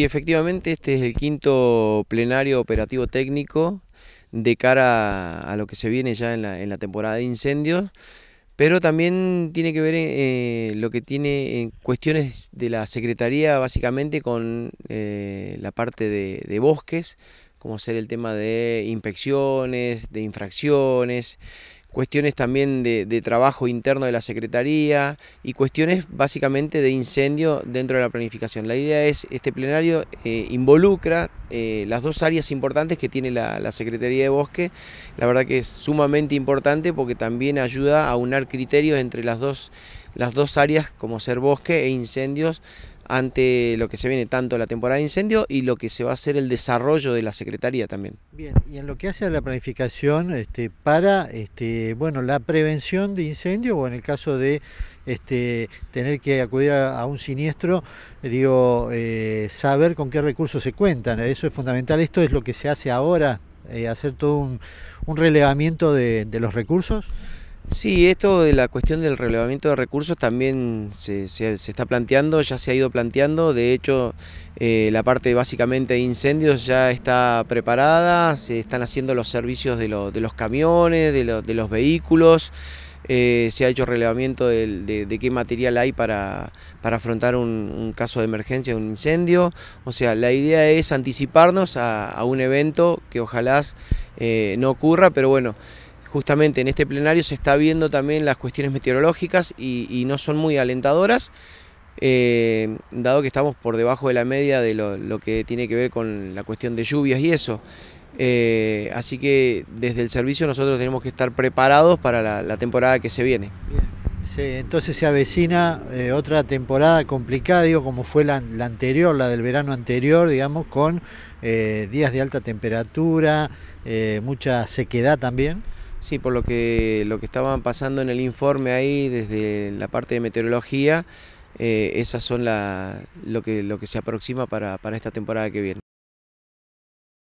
Y efectivamente este es el quinto plenario operativo técnico de cara a lo que se viene ya en la, temporada de incendios, pero también tiene que ver eh, lo que tiene en eh, cuestiones de la Secretaría básicamente con eh, la parte de, de bosques, como ser el tema de inspecciones, de infracciones, cuestiones también de, trabajo interno de la Secretaría y cuestiones básicamente de incendio dentro de la planificación. La idea es, este plenario eh, involucra eh, las dos áreas importantes que tiene la, Secretaría de Bosque, la verdad que es sumamente importante porque también ayuda a unar criterios entre las dos, las dos áreas como ser bosque e incendios ante lo que se viene tanto la temporada de incendio y lo que se va a hacer el desarrollo de la Secretaría también. Bien, y en lo que hace a la planificación este, para este, bueno, la prevención de incendio o en el caso de este, tener que acudir a, un siniestro, eh, digo, eh, saber con qué recursos se cuentan, eh, eso es fundamental, esto es lo que se hace ahora, hacer todo un, relevamiento de los recursos. Sí, esto de la cuestión del relevamiento de recursos también se, se, está planteando, ya se ha ido planteando, de hecho eh, la parte básicamente de incendios ya está preparada, se están haciendo los servicios de, los camiones, de, los vehículos, eh, se ha hecho relevamiento de, qué material hay para, para afrontar un, caso de emergencia, un incendio. O sea, la idea es anticiparnos a, un evento que ojalá eh, no ocurra, pero bueno justamente en este plenario se está viendo también las cuestiones meteorológicas y, no son muy alentadoras, eh, dado que estamos por debajo de la media de lo, que tiene que ver con la cuestión de lluvias y eso. Eh, así que desde el servicio nosotros tenemos que estar preparados para la, temporada que se viene. Sí, entonces se avecina eh, otra temporada complicada, digo, como fue la, anterior, la del verano anterior, digamos, con días de alta temperatura, mucha sequedad también. Sí, por lo que, lo que estaban pasando en el informe ahí, desde la parte de meteorología, eh, esas son la, lo, que, lo que se aproxima para esta temporada que viene.